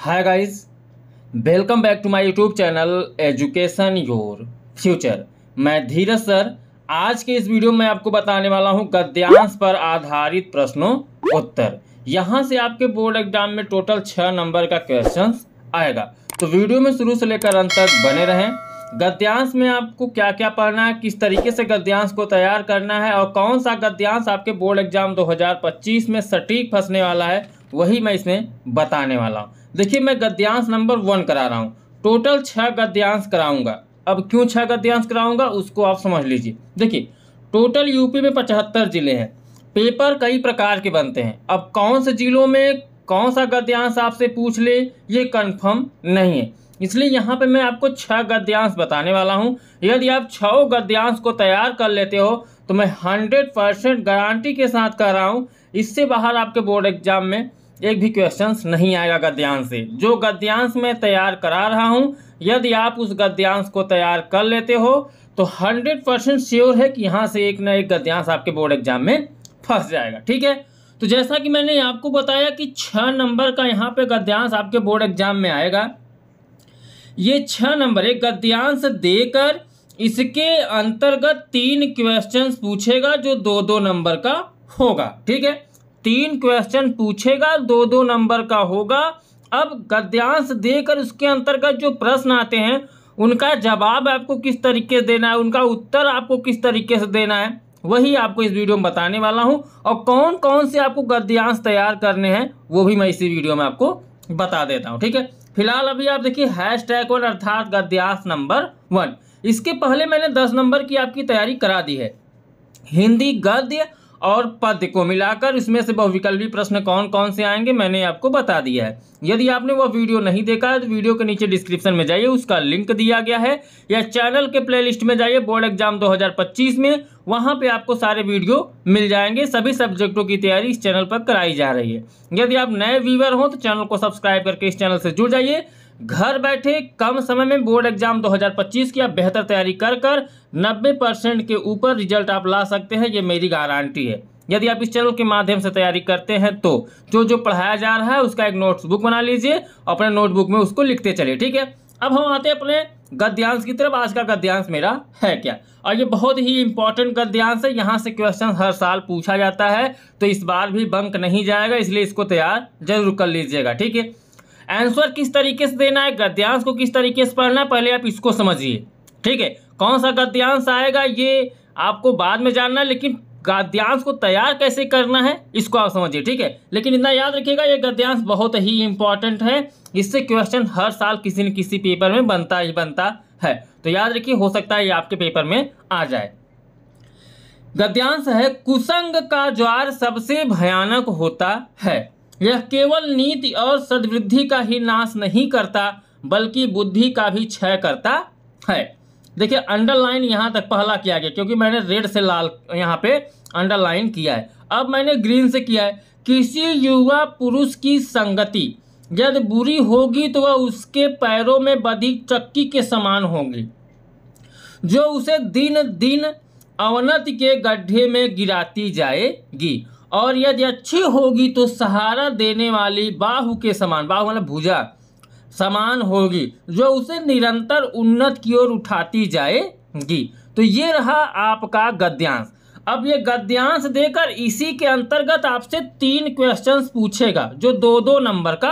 hi guys welcome back to my YouTube channel education your future मैं Dheeraj sir आज के इस वीडियो में आपको बताने वाला हूं गद्यांश पर आधारित प्रश्नों उत्तर यहां से आपके बोर्ड एग्जाम में टोटल छः नंबर का क्वेश्चन आएगा तो वीडियो में शुरू से लेकर अंत तक बने रहें गद्यांश में आपको क्या क्या पढ़ना है किस तरीके से गद्यांश को तैयार करना है और कौन सा गद्यांश आपके बोर्ड एग्जाम 2025 में सटीक फंसने वाला है वही मैं इसमें बताने वाला हूँ देखिए मैं गद्यांश नंबर वन करा रहा हूँ टोटल छः गद्यांश कराऊंगा अब क्यों छः गद्यांश कराऊंगा उसको आप समझ लीजिए देखिए टोटल यूपी में पचहत्तर ज़िले हैं पेपर कई प्रकार के बनते हैं अब कौन से ज़िलों में कौन सा गद्यांश आपसे पूछ ले ये कन्फर्म नहीं है इसलिए यहाँ पे मैं आपको छः गद्यांश बताने वाला हूँ यदि आप छः गद्यांश को तैयार कर लेते हो तो मैं हंड्रेड परसेंट गारंटी के साथ कह रहा हूँ इससे बाहर आपके बोर्ड एग्जाम में एक भी क्वेश्चन नहीं आएगा गद्यांश से जो गद्यांश मैं तैयार करा रहा हूँ यदि आप उस गद्यांश को तैयार कर लेते हो तो हंड्रेड परसेंट श्योर है कि यहाँ से एक ना एक गद्यांश आपके बोर्ड एग्जाम में फंस जाएगा ठीक है तो जैसा कि मैंने आपको बताया कि छः नंबर का यहाँ पे गद्यांश आपके बोर्ड एग्जाम में आएगा ये छः नंबर एक गद्यांश देकर इसके अंतर्गत तीन क्वेश्चंस पूछेगा जो दो दो नंबर का होगा ठीक है तीन क्वेश्चन पूछेगा दो दो नंबर का होगा अब गद्यांश देकर उसके अंतर्गत जो प्रश्न आते हैं उनका जवाब आपको किस तरीके से देना है उनका उत्तर आपको किस तरीके से देना है वही आपको इस वीडियो में बताने वाला हूं और कौन कौन से आपको गद्यांश तैयार करने हैं वो भी मैं इसी वीडियो में आपको बता देता हूं ठीक है फिलहाल अभी आप देखिए हैश टैग वन अर्थात गद्यांश नंबर वन इसके पहले मैंने दस नंबर की आपकी तैयारी करा दी है हिंदी गद्य और पद को मिलाकर इसमें से बहुविकल्पी प्रश्न कौन कौन से आएंगे मैंने आपको बता दिया है यदि आपने वह वीडियो नहीं देखा है तो वीडियो के नीचे डिस्क्रिप्शन में जाइए उसका लिंक दिया गया है या चैनल के प्लेलिस्ट में जाइए बोर्ड एग्जाम 2025 में वहाँ पे आपको सारे वीडियो मिल जाएंगे सभी सब्जेक्टों की तैयारी इस चैनल पर कराई जा रही है यदि आप नए व्यूवर हों तो चैनल को सब्सक्राइब करके इस चैनल से जुड़ जाइए घर बैठे कम समय में बोर्ड एग्जाम 2025 की आप बेहतर तैयारी कर कर नब्बे परसेंट के ऊपर रिजल्ट आप ला सकते हैं ये मेरी गारंटी है यदि आप इस चैनल के माध्यम से तैयारी करते हैं तो जो जो पढ़ाया जा रहा है उसका एक नोट्सबुक बना लीजिए अपने नोटबुक में उसको लिखते चले ठीक है अब हम आते हैं अपने गद्यांश की तरफ आज का गद्यांश मेरा है क्या और ये बहुत ही इंपॉर्टेंट गद्यांश है यहाँ से क्वेश्चन हर साल पूछा जाता है तो इस बार भी बंक नहीं जाएगा इसलिए इसको तैयार जरूर कर लीजिएगा ठीक है आंसर किस तरीके से देना है गद्यांश को किस तरीके से पढ़ना है पहले आप इसको समझिए ठीक है कौन सा गद्यांश आएगा ये आपको बाद में जानना है लेकिन गद्यांश को तैयार कैसे करना है इसको आप समझिए ठीक है लेकिन इतना याद रखिएगा ये गद्यांश बहुत ही इंपॉर्टेंट है इससे क्वेश्चन हर साल किसी न किसी पेपर में बनता ही बनता है तो याद रखिए हो सकता है ये आपके पेपर में आ जाए गद्यांश है कुसंग का ज्वार सबसे भयानक होता है यह केवल नीति और सदवृद्धि का ही नाश नहीं करता बल्कि बुद्धि का भी क्षय करता है देखिए अंडरलाइन यहाँ तक पहला किया गया क्योंकि मैंने रेड से लाल यहाँ पे अंडरलाइन किया है अब मैंने ग्रीन से किया है किसी युवा पुरुष की संगति यदि बुरी होगी तो वह उसके पैरों में बधी चक्की के समान होगी जो उसे दिन दिन अवनति के गड्ढे में गिराती जाएगी और यदि अच्छी होगी तो सहारा देने वाली बाहु के समान बाहु मतलब भुजा समान होगी जो उसे निरंतर उन्नत की ओर उठाती जाएगी तो ये रहा आपका गद्यांश अब ये गद्यांश देकर इसी के अंतर्गत आपसे तीन क्वेश्चन पूछेगा जो दो दो नंबर का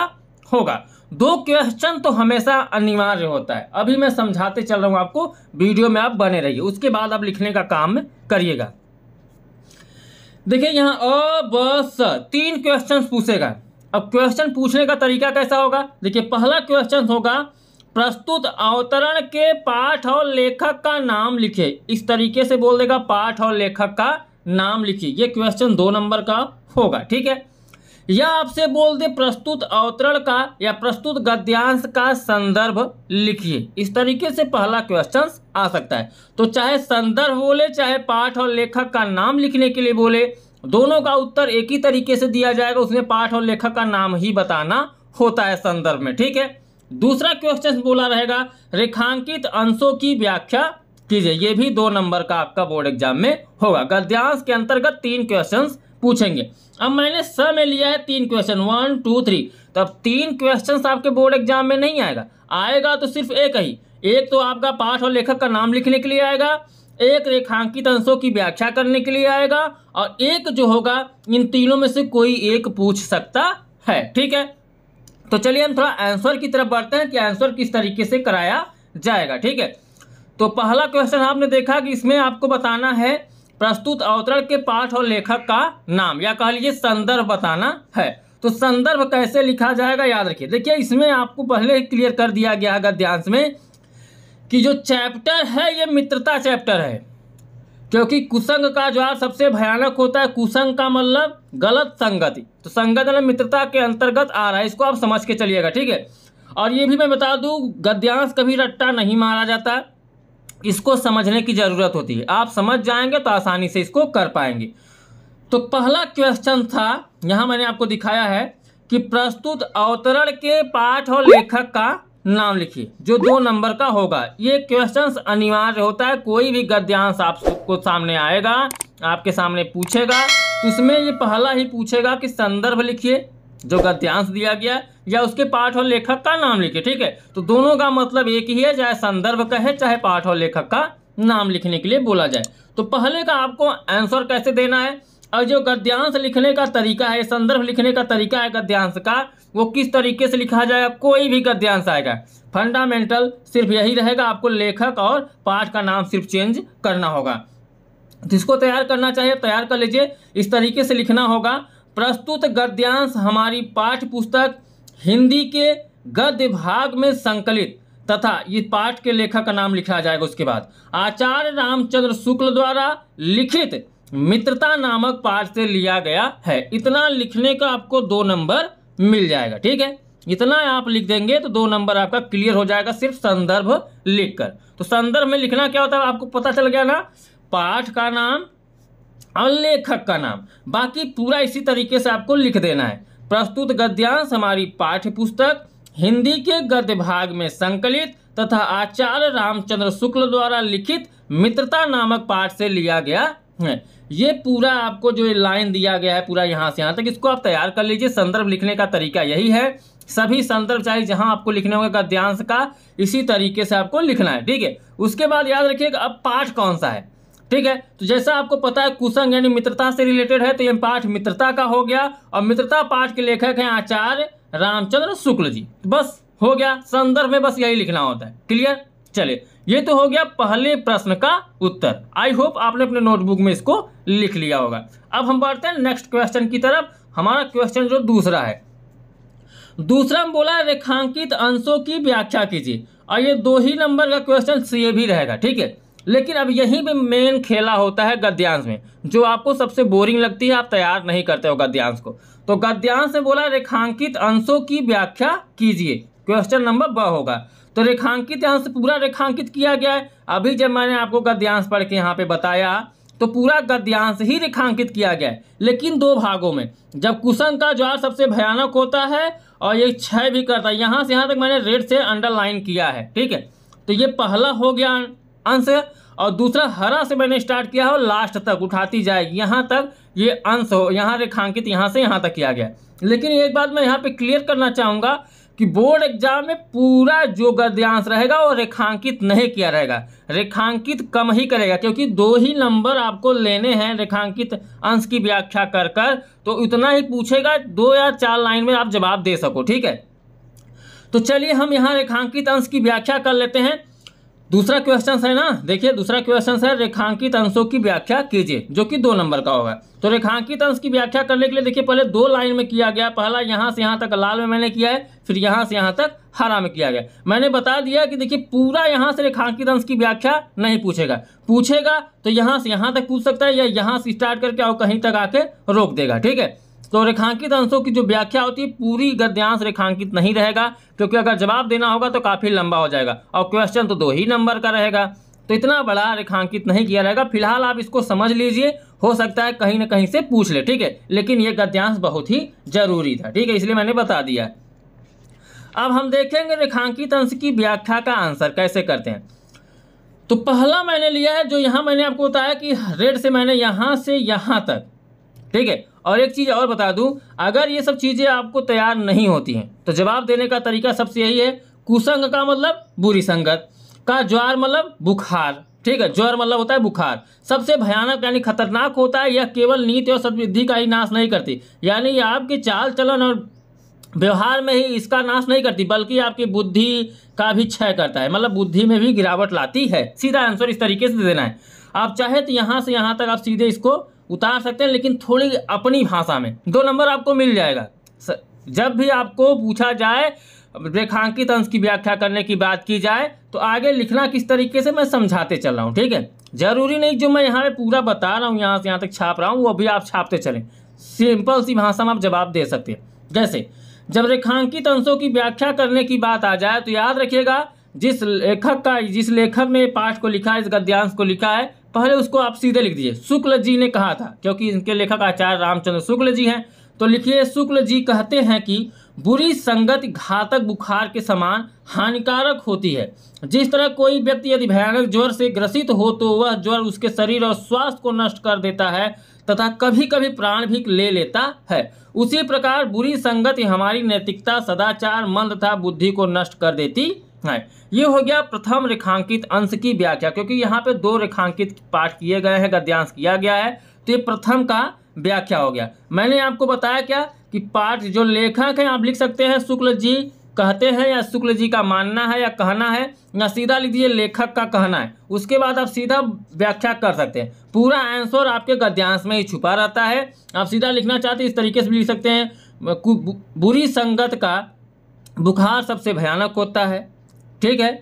होगा दो क्वेश्चन तो हमेशा अनिवार्य होता है अभी मैं समझाते चल रहा हूँ आपको वीडियो में आप बने रहिए उसके बाद आप लिखने का काम करिएगा देखिए यहाँ अ ब स तीन क्वेश्चन पूछेगा अब क्वेश्चन पूछने का तरीका कैसा होगा देखिए पहला क्वेश्चन होगा प्रस्तुत अवतरण के पाठ और लेखक का नाम लिखे इस तरीके से बोल देगा पाठ और लेखक का नाम लिखिए ये क्वेश्चन दो नंबर का होगा ठीक है या आपसे बोल दे प्रस्तुत अवतरण का या प्रस्तुत गद्यांश का संदर्भ लिखिए इस तरीके से पहला क्वेश्चन आ सकता है तो चाहे संदर्भ बोले चाहे पाठ और लेखक का नाम लिखने के लिए बोले दोनों का उत्तर एक ही तरीके से दिया जाएगा उसमें पाठ और लेखक का नाम ही बताना होता है संदर्भ में ठीक है दूसरा क्वेश्चन बोला रहेगा रेखांकित अंशों की व्याख्या कीजिए ये भी दो नंबर का आपका बोर्ड एग्जाम में होगा गद्यांश के अंतर्गत तीन क्वेश्चंस पूछेंगे अब मैंने स में लिया है तीन क्वेश्चन वन टू थ्री तो अब तीन क्वेश्चन आपके बोर्ड एग्जाम में नहीं आएगा आएगा तो सिर्फ एक ही एक तो आपका पाठ और लेखक का नाम लिखने के लिए आएगा एक रेखांकित अंशों की व्याख्या करने के लिए आएगा और एक जो होगा इन तीनों में से कोई एक पूछ सकता है ठीक है तो चलिए हम थोड़ा आंसर की तरफ बढ़ते हैं कि आंसर किस तरीके से कराया जाएगा ठीक है तो पहला क्वेश्चन आपने देखा कि इसमें आपको बताना है प्रस्तुत अवतरण के पाठ और लेखक का नाम या कह लीजिए संदर्भ बताना है तो संदर्भ कैसे लिखा जाएगा याद रखिए देखिए इसमें आपको पहले क्लियर कर दिया गया है गद्यांश में कि जो चैप्टर है ये मित्रता चैप्टर है क्योंकि कुसंग का ज्वार सबसे भयानक होता है कुसंग का मतलब गलत संगति तो संगत मतलब मित्रता के अंतर्गत आ रहा है इसको आप समझ के चलिएगा ठीक है और ये भी मैं बता दूँ गद्यांश कभी रट्टा नहीं मारा जाता इसको समझने की ज़रूरत होती है आप समझ जाएंगे तो आसानी से इसको कर पाएंगे तो पहला क्वेश्चन था यहाँ मैंने आपको दिखाया है कि प्रस्तुत अवतरण के पाठ और लेखक का नाम लिखिए जो दो नंबर का होगा ये क्वेश्चन अनिवार्य होता है कोई भी गद्यांश आपको सामने आएगा आपके सामने पूछेगा उसमें तो ये पहला ही पूछेगा कि संदर्भ लिखिए जो गद्यांश दिया गया या उसके पाठ और लेखक का नाम लिखे ठीक है तो दोनों का मतलब एक ही है चाहे संदर्भ का है चाहे पाठ और लेखक का नाम लिखने के लिए बोला जाए तो पहले का आपको आंसर कैसे देना है और जो गद्यांश लिखने का तरीका है संदर्भ लिखने का तरीका है गद्यांश का वो किस तरीके से लिखा जाएगा कोई भी गद्यांश आएगा फंडामेंटल सिर्फ यही रहेगा आपको लेखक और पाठ का नाम सिर्फ चेंज करना होगा जिसको तैयार करना चाहिए तैयार कर लीजिए इस तरीके से लिखना होगा प्रस्तुत गद्यांश हमारी पाठ पुस्तक हिंदी के गद्य भाग में संकलित तथा ये पाठ के लेखक का नाम लिखा जाएगा उसके बाद आचार्य रामचंद्र शुक्ल द्वारा लिखित मित्रता नामक पाठ से लिया गया है इतना लिखने का आपको दो नंबर मिल जाएगा ठीक है इतना आप लिख देंगे तो दो नंबर आपका क्लियर हो जाएगा सिर्फ संदर्भ लिखकर तो संदर्भ में लिखना क्या होता है आपको पता चल गया ना पाठ का नाम अनलेखक का नाम बाकी पूरा इसी तरीके से आपको लिख देना है प्रस्तुत गद्यांश हमारी पाठ्य पुस्तक हिंदी के गद्य भाग में संकलित तथा आचार्य रामचंद्र शुक्ल द्वारा लिखित मित्रता नामक पाठ से लिया गया है ये पूरा आपको जो लाइन दिया गया है पूरा यहाँ से यहाँ तक इसको आप तैयार कर लीजिए संदर्भ लिखने का तरीका यही है सभी संदर्भ चाहे जहाँ आपको लिखने होंगे गद्यांश का इसी तरीके से आपको लिखना है ठीक है उसके बाद याद रखिएगा अब पाठ कौन सा है ठीक है तो जैसा आपको पता है कुसंग यानी मित्रता से रिलेटेड है तो ये पाठ मित्रता का हो गया और मित्रता पाठ के लेखक हैं आचार्य रामचंद्र शुक्ल जी बस हो गया संदर्भ में बस यही लिखना होता है क्लियर चले ये तो हो गया पहले प्रश्न का उत्तर आई होप आपने अपने नोटबुक में इसको लिख लिया होगा अब हम बढ़ते हैं नेक्स्ट क्वेश्चन की तरफ हमारा क्वेश्चन जो दूसरा है दूसरा हम बोला रेखांकित अंशों की व्याख्या कीजिए और ये दो ही नंबर का क्वेश्चन ये भी रहेगा ठीक है लेकिन अब यहीं पे मेन खेला होता है गद्यांश में जो आपको सबसे बोरिंग लगती है आप तैयार नहीं करते हो गद्यांश को तो गद्यांश से बोला रेखांकित अंशों की व्याख्या कीजिए क्वेश्चन नंबर ब होगा तो रेखांकित अंश पूरा रेखांकित किया गया है अभी जब मैंने आपको गद्यांश पढ़ के यहाँ पे बताया तो पूरा गद्यांश ही रेखांकित किया गया है लेकिन दो भागों में जब कुशन का ज्वार सबसे भयानक होता है और ये क्षय भी करता है यहाँ से यहाँ तक मैंने रेड से अंडरलाइन किया है ठीक है तो ये पहला हो गया अंश और दूसरा हरा से मैंने स्टार्ट किया है और लास्ट तक उठाती जाएगी यहाँ तक ये अंश हो यहाँ रेखांकित यहाँ से यहाँ तक किया गया लेकिन एक बात मैं यहाँ पे क्लियर करना चाहूँगा कि बोर्ड एग्जाम में पूरा जो गद्यांश रहेगा वो रेखांकित नहीं किया रहेगा रेखांकित कम ही करेगा क्योंकि दो ही नंबर आपको लेने हैं रेखांकित अंश की व्याख्या कर कर तो उतना ही पूछेगा दो या चार लाइन में आप जवाब दे सको ठीक है तो चलिए हम यहाँ रेखांकित अंश की व्याख्या कर लेते हैं दूसरा क्वेश्चन है ना देखिए दूसरा क्वेश्चन है रेखांकित अंशों की व्याख्या कीजिए जो कि दो नंबर का होगा तो रेखांकित अंश की व्याख्या करने के लिए देखिए पहले दो लाइन में किया गया पहला यहाँ से यहाँ तक लाल में मैंने किया है फिर यहाँ से यहाँ तक हरा में किया गया मैंने बता दिया कि देखिए पूरा यहाँ से रेखांकित अंश की व्याख्या नहीं पूछेगा पूछेगा तो यहाँ से यहाँ तक पूछ सकता है या यहाँ से स्टार्ट करके और कहीं तक आके रोक देगा ठीक है तो रेखांकित अंशों की जो व्याख्या होती है पूरी गद्यांश रेखांकित नहीं रहेगा क्योंकि अगर जवाब देना होगा तो काफ़ी लंबा हो जाएगा और क्वेश्चन तो दो ही नंबर का रहेगा तो इतना बड़ा रेखांकित नहीं किया रहेगा फिलहाल आप इसको समझ लीजिए हो सकता है कहीं ना कहीं से पूछ ले ठीक है लेकिन ये गद्यांश बहुत ही जरूरी था ठीक है इसलिए मैंने बता दिया अब हम देखेंगे रेखांकित अंश की व्याख्या का आंसर कैसे करते हैं तो पहला मैंने लिया है जो यहां मैंने आपको बताया कि रेड से मैंने यहां से यहां तक ठीक है और एक चीज़ और बता दूं अगर ये सब चीज़ें आपको तैयार नहीं होती हैं तो जवाब देने का तरीका सबसे यही है कुसंग का मतलब बुरी संगत का ज्वार मतलब बुखार ठीक है ज्वर मतलब होता है बुखार सबसे भयानक यानी खतरनाक होता है यह केवल नीति और सदवृद्धि का ही नाश नहीं करती यानी आपके चाल चलन और व्यवहार में ही इसका नाश नहीं करती बल्कि आपकी बुद्धि का भी क्षय करता है मतलब बुद्धि में भी गिरावट लाती है सीधा आंसर इस तरीके से देना है आप चाहे तो यहाँ से यहाँ तक आप सीधे इसको उतार सकते हैं लेकिन थोड़ी अपनी भाषा में दो नंबर आपको मिल जाएगा जब भी आपको पूछा जाए रेखांकित अंश की व्याख्या करने की बात की जाए तो आगे लिखना किस तरीके से मैं समझाते चल रहा हूँ ठीक है जरूरी नहीं जो मैं यहाँ पे पूरा बता रहा हूँ यहाँ से यहाँ तक छाप रहा हूँ वो भी आप छापते चलें सिंपल सी भाषा में आप जवाब दे सकते हैं जैसे जब रेखांकित अंशों की व्याख्या करने की बात आ जाए तो याद रखिएगा जिस लेखक का जिस लेखक ने पाठ को लिखा है इस गद्यांश को लिखा है पहले उसको आप सीधे लिख दीजिए शुक्ल जी ने कहा था क्योंकि इनके लेखक आचार्य रामचंद्र शुक्ल जी हैं तो लिखिए शुक्ल जी कहते हैं कि बुरी संगत घातक बुखार के समान हानिकारक होती है जिस तरह कोई व्यक्ति यदि भयानक ज्वर से ग्रसित हो तो वह ज्वर उसके शरीर और स्वास्थ्य को नष्ट कर देता है तथा कभी कभी प्राण भी ले लेता है उसी प्रकार बुरी संगति हमारी नैतिकता सदाचार मन तथा बुद्धि को नष्ट कर देती है ये हो गया प्रथम रेखांकित अंश की व्याख्या क्योंकि यहाँ पे दो रेखांकित पाठ किए गए हैं गद्यांश किया गया है तो ये प्रथम का व्याख्या हो गया मैंने आपको बताया क्या कि पाठ जो लेखक है आप लिख सकते हैं शुक्ल जी कहते हैं या शुक्ल जी का मानना है या कहना है या सीधा लिख दीजिए लेखक का कहना है उसके बाद आप सीधा व्याख्या कर सकते हैं पूरा आंसर आपके गद्यांश में ही छुपा रहता है आप सीधा लिखना चाहते हैं इस तरीके से भी लिख सकते हैं बुरी संगत का बुखार सबसे भयानक होता है ठीक है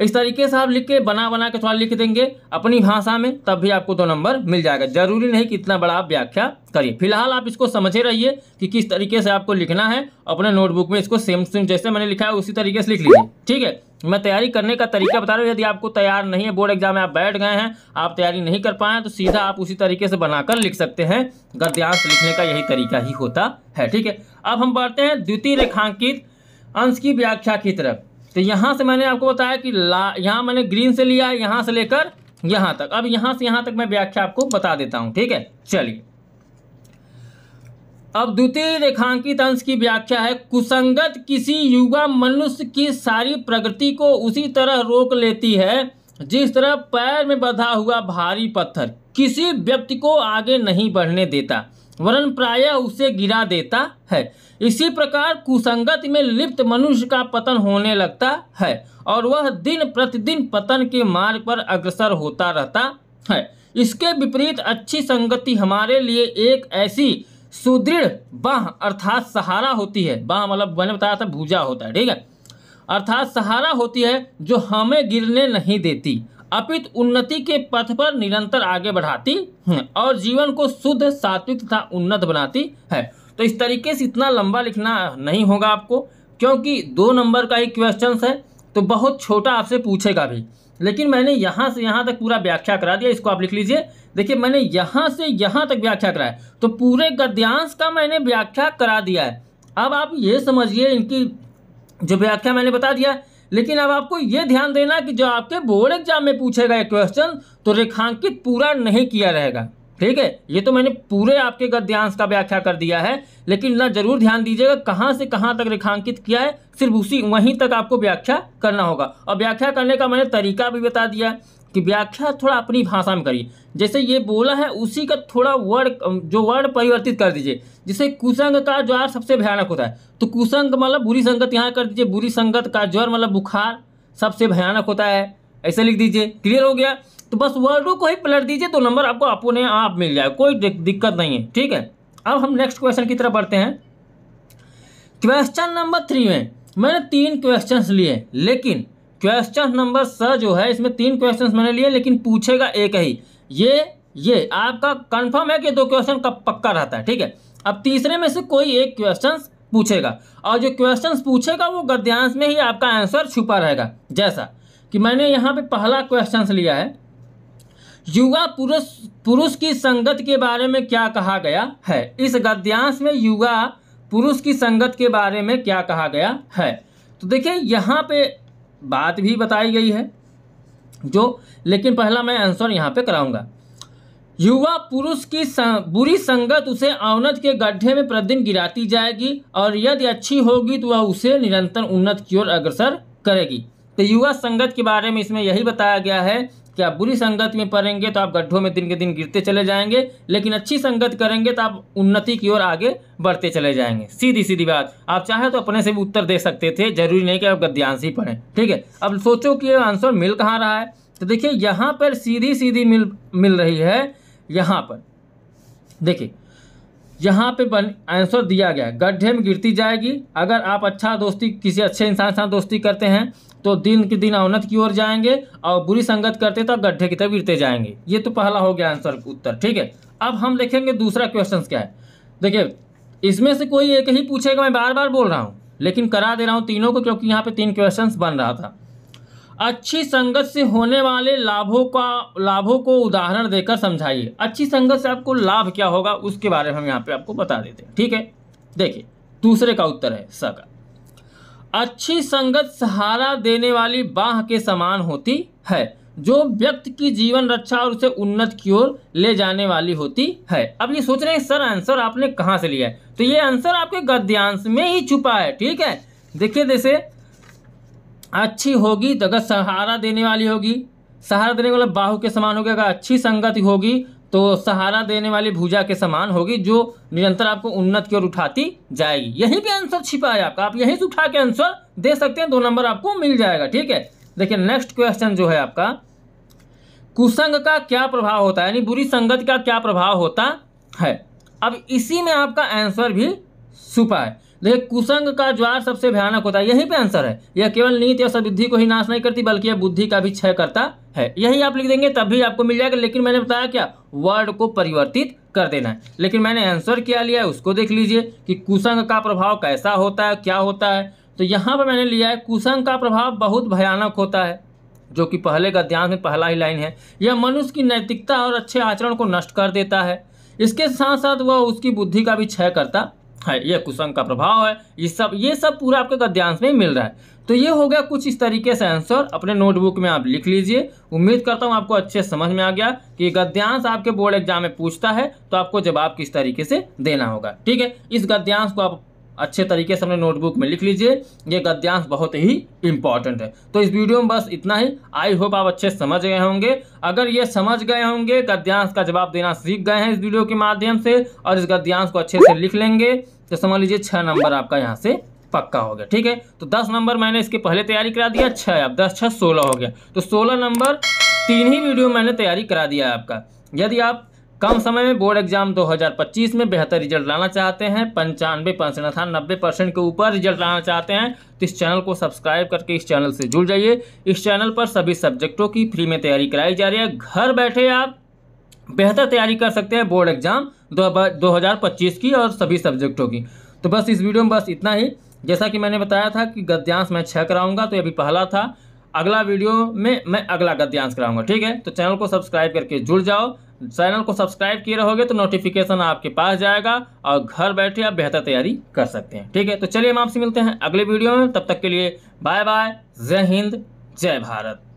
इस तरीके से आप लिख के बना बना के थोड़ा लिख देंगे अपनी भाषा में तब भी आपको दो नंबर मिल जाएगा जरूरी नहीं कि इतना बड़ा आप व्याख्या करिए फिलहाल आप इसको समझे रहिए कि किस तरीके से आपको लिखना है अपने नोटबुक में इसको सेम सेम जैसे मैंने लिखा है उसी तरीके से लिख लीजिए ठीक है मैं तैयारी करने का तरीका बता रहा हूँ यदि आपको तैयार नहीं है बोर्ड एग्जाम में आप बैठ गए हैं आप तैयारी नहीं कर पाए तो सीधा आप उसी तरीके से बनाकर लिख सकते हैं गद्यांश लिखने का यही तरीका ही होता है ठीक है अब हम बढ़ते हैं द्वितीय रेखांकित अंश की व्याख्या की तरफ तो यहाँ से मैंने आपको बताया कि ला यहाँ मैंने ग्रीन से लिया है यहाँ से लेकर यहाँ तक अब यहाँ से यहाँ तक मैं व्याख्या आपको बता देता हूँ ठीक है चलिए अब द्वितीय रेखांकित अंश की व्याख्या है कुसंगत किसी युवा मनुष्य की सारी प्रगति को उसी तरह रोक लेती है जिस तरह पैर में बधा हुआ भारी पत्थर किसी व्यक्ति को आगे नहीं बढ़ने देता वरन प्राय उसे गिरा देता है इसी प्रकार कुसंगत में लिप्त मनुष्य का पतन होने लगता है और वह दिन प्रतिदिन पतन के मार्ग पर अग्रसर होता रहता है इसके विपरीत अच्छी संगति हमारे लिए एक ऐसी सुदृढ़ बाह अर्थात सहारा होती है बाह मतलब मैंने बताया था भूजा होता है ठीक है अर्थात सहारा होती है जो हमें गिरने नहीं देती अपित उन्नति के पथ पर निरंतर आगे बढ़ाती है और जीवन को शुद्ध सात्विक तथा उन्नत बनाती है तो इस तरीके से इतना लंबा लिखना नहीं होगा आपको क्योंकि दो नंबर का एक क्वेश्चन है तो बहुत छोटा आपसे पूछेगा भी लेकिन मैंने यहाँ से यहाँ तक पूरा व्याख्या करा दिया इसको आप लिख लीजिए देखिए मैंने यहाँ से यहाँ तक व्याख्या कराया तो पूरे गद्यांश का मैंने व्याख्या करा दिया है अब आप ये समझिए इनकी जो व्याख्या मैंने बता दिया लेकिन अब आपको ये ध्यान देना कि जो आपके बोर्ड एग्जाम में पूछे गए क्वेश्चन तो रेखांकित पूरा नहीं किया रहेगा ठीक है ये तो मैंने पूरे आपके गद्यांश का व्याख्या कर दिया है लेकिन ना जरूर ध्यान दीजिएगा कहाँ से कहाँ तक रेखांकित किया है सिर्फ उसी वहीं तक आपको व्याख्या करना होगा और व्याख्या करने का मैंने तरीका भी बता दिया कि व्याख्या थोड़ा अपनी भाषा में करिए जैसे ये बोला है उसी का थोड़ा वर्ड जो वर्ड परिवर्तित कर दीजिए जैसे कुसंग का ज्वार सबसे भयानक होता है तो कुसंग मतलब बुरी संगत यहाँ कर दीजिए बुरी संगत का ज्वर मतलब बुखार सबसे भयानक होता है ऐसे लिख दीजिए क्लियर हो गया तो बस वर्डों को ही पलट दीजिए तो नंबर आपको अपने आप मिल जाए कोई दिक्कत नहीं है ठीक है अब हम नेक्स्ट क्वेश्चन की तरफ बढ़ते हैं क्वेश्चन नंबर थ्री में मैंने तीन क्वेश्चंस लिए लेकिन क्वेश्चन नंबर स जो है इसमें तीन क्वेश्चन मैंने लिए लेकिन पूछेगा एक ही ये ये आपका कंफर्म है कि दो क्वेश्चन का पक्का रहता है ठीक है अब तीसरे में से कोई एक क्वेश्चन पूछेगा और जो क्वेश्चन पूछेगा वो गद्यांश में ही आपका आंसर छुपा रहेगा जैसा कि मैंने यहाँ पे पहला क्वेश्चन लिया है युवा पुरुष पुरुष की संगत के बारे में क्या कहा गया है इस गद्यांश में युवा पुरुष की संगत के बारे में क्या कहा गया है तो देखिए यहाँ पे बात भी बताई गई है जो लेकिन पहला मैं आंसर यहाँ पे कराऊंगा युवा पुरुष की सं, बुरी संगत उसे औनत के गड्ढे में प्रतिदिन गिराती जाएगी और यदि अच्छी होगी तो वह उसे निरंतर उन्नत की ओर अग्रसर करेगी तो युवा संगत के बारे में इसमें यही बताया गया है कि आप बुरी संगत में पड़ेंगे तो आप गड्ढों में दिन के दिन गिरते चले जाएंगे लेकिन अच्छी संगत करेंगे तो आप उन्नति की ओर आगे बढ़ते चले जाएंगे सीधी सीधी बात आप चाहे तो अपने से भी उत्तर दे सकते थे जरूरी नहीं कि आप गद्यांश ही पढ़ें ठीक है अब सोचो कि आंसर मिल कहाँ रहा है तो देखिए यहाँ पर सीधी सीधी मिल मिल रही है यहाँ पर देखिए यहाँ पे बन आंसर दिया गया गड्ढे में गिरती जाएगी अगर आप अच्छा दोस्ती किसी अच्छे इंसान के साथ दोस्ती करते हैं तो दिन के दिन अवनत की ओर जाएंगे और बुरी संगत करते तो गड्ढे की तरफ गिरते जाएंगे ये तो पहला हो गया आंसर उत्तर ठीक है अब हम लिखेंगे दूसरा क्वेश्चन क्या है देखिए इसमें से कोई एक ही पूछेगा मैं बार बार बोल रहा हूँ लेकिन करा दे रहा हूँ तीनों को क्योंकि यहाँ पे तीन क्वेश्चन बन रहा था अच्छी संगत से होने वाले लाभों का लाभों को उदाहरण देकर समझाइए अच्छी संगत से आपको लाभ क्या होगा उसके बारे में हम यहाँ पे आपको बता देते हैं ठीक है देखिए दूसरे का उत्तर है सगा अच्छी संगत सहारा देने वाली बाह के समान होती है जो व्यक्ति की जीवन रक्षा और उसे उन्नत की ओर ले जाने वाली होती है अब ये सोच रहे हैं सर आंसर आपने कहाँ से लिया है तो ये आंसर आपके गद्यांश में ही छुपा है ठीक है देखिए जैसे अच्छी होगी तो अगर सहारा देने वाली होगी सहारा देने वाला बाहु के समान होगी अगर अच्छी संगति होगी तो सहारा देने वाली भुजा के समान होगी जो निरंतर आपको उन्नत की ओर उठाती जाएगी यहीं पे आंसर छिपा है आपका आप यहीं से उठा के आंसर दे सकते हैं दो नंबर आपको मिल जाएगा ठीक है देखिए नेक्स्ट क्वेश्चन जो है आपका कुसंग का क्या प्रभाव होता है यानी बुरी संगत का क्या प्रभाव होता है अब इसी में आपका आंसर भी छुपा है देखिए कुसंग का ज्वार सबसे भयानक होता है यही पे आंसर है यह केवल नीति या सबुद्धि को ही नाश नहीं करती बल्कि यह बुद्धि का भी क्षय करता है यही आप लिख देंगे तब भी आपको मिल जाएगा लेकिन मैंने बताया क्या वर्ड को परिवर्तित कर देना है लेकिन मैंने आंसर क्या लिया है उसको देख लीजिए कि कुसंग का प्रभाव कैसा होता है क्या होता है तो यहाँ पर मैंने लिया है कुसंग का प्रभाव बहुत भयानक होता है जो कि पहले का ध्यान में पहला ही लाइन है यह मनुष्य की नैतिकता और अच्छे आचरण को नष्ट कर देता है इसके साथ साथ वह उसकी बुद्धि का भी क्षय करता है ये कुसंग का प्रभाव है ये सब ये सब पूरा आपके गद्यांश में मिल रहा है तो ये हो गया कुछ इस तरीके से आंसर अपने नोटबुक में आप लिख लीजिए उम्मीद करता हूँ आपको अच्छे समझ में आ गया कि गद्यांश आपके बोर्ड एग्जाम में पूछता है तो आपको जवाब किस तरीके से देना होगा ठीक है इस गद्यांश को आप अच्छे तरीके से अपने नोटबुक में लिख लीजिए ये गद्यांश बहुत ही इंपॉर्टेंट है तो इस वीडियो में बस इतना ही आई होप आप अच्छे समझ गए होंगे अगर ये समझ गए होंगे गद्यांश का जवाब देना सीख गए हैं इस वीडियो के माध्यम से और इस गद्यांश को अच्छे से लिख लेंगे तो समझ लीजिए छः नंबर आपका यहाँ से पक्का हो गया ठीक है तो दस नंबर मैंने इसके पहले तैयारी करा दिया छः अब दस छः सोलह हो गया तो सोलह नंबर तीन ही वीडियो मैंने तैयारी करा दिया है आपका यदि आप कम समय में बोर्ड एग्जाम 2025 में बेहतर रिजल्ट लाना चाहते हैं पंचानवे परसेंट अर्थात नब्बे परसेंट के ऊपर रिजल्ट लाना चाहते हैं तो इस चैनल को सब्सक्राइब करके इस चैनल से जुड़ जाइए इस चैनल पर सभी सब्जेक्टों की फ्री में तैयारी कराई जा रही है घर बैठे आप बेहतर तैयारी कर सकते हैं बोर्ड एग्जाम दो की और सभी सब्जेक्टों की तो बस इस वीडियो में बस इतना ही जैसा कि मैंने बताया था कि गद्यांश मैं छः कराऊंगा तो ये पहला था अगला वीडियो में मैं अगला गद्यांश कराऊंगा ठीक है तो चैनल को सब्सक्राइब करके जुड़ जाओ चैनल को सब्सक्राइब किए रहोगे तो नोटिफिकेशन आपके पास जाएगा और घर बैठे आप बेहतर तैयारी कर सकते हैं ठीक है तो चलिए हम आपसे मिलते हैं अगले वीडियो में तब तक के लिए बाय बाय जय हिंद जय भारत